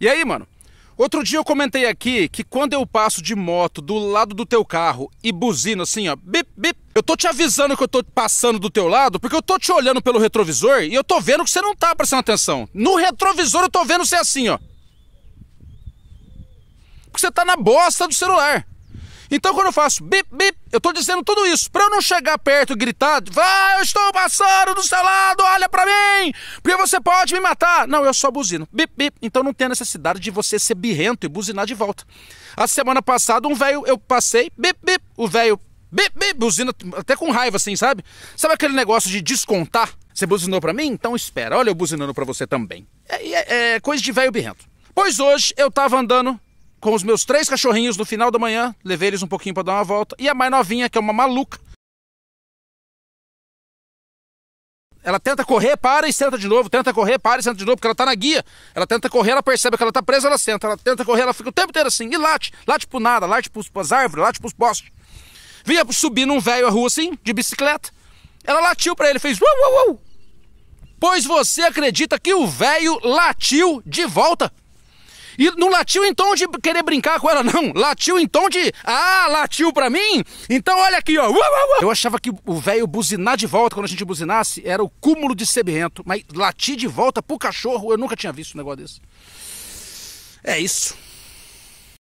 E aí, mano? Outro dia eu comentei aqui que quando eu passo de moto do lado do teu carro e buzina assim, ó, bip, bip, eu tô te avisando que eu tô passando do teu lado porque eu tô te olhando pelo retrovisor e eu tô vendo que você não tá prestando atenção. No retrovisor eu tô vendo você assim, ó. Porque você tá na bosta do celular. Então quando eu faço bip, bip, eu estou dizendo tudo isso para eu não chegar perto e gritar, vai, eu estou passando do seu lado, olha para mim, porque você pode me matar. Não, eu só buzino, bip, bip. Então não tem necessidade de você ser birrento e buzinar de volta. A semana passada, um velho, eu passei, bip, bip, o velho, bip, bip, buzina até com raiva assim, sabe? Sabe aquele negócio de descontar? Você buzinou para mim? Então espera, olha eu buzinando para você também. É, é, é coisa de velho birrento. Pois hoje eu estava andando com os meus três cachorrinhos no final da manhã, levei eles um pouquinho para dar uma volta. E a mais novinha, que é uma maluca. Ela tenta correr, para e senta de novo, tenta correr, para e senta de novo, porque ela tá na guia. Ela tenta correr, ela percebe que ela tá presa, ela senta. Ela tenta correr, ela fica o tempo inteiro assim, e late, late pro nada, late pros, pras árvores, late pros postes. Vinha subir num velho a rua assim, de bicicleta. Ela latiu para ele, fez uau, uau, uau. Pois você acredita que o velho latiu de volta? E não latiu em tom de querer brincar com ela, não. Latiu em tom de, ah, latiu pra mim? Então olha aqui, ó. Uh, uh, uh. Eu achava que o velho buzinar de volta, quando a gente buzinasse, era o cúmulo de sebento. Mas latir de volta pro cachorro, eu nunca tinha visto um negócio desse. É isso.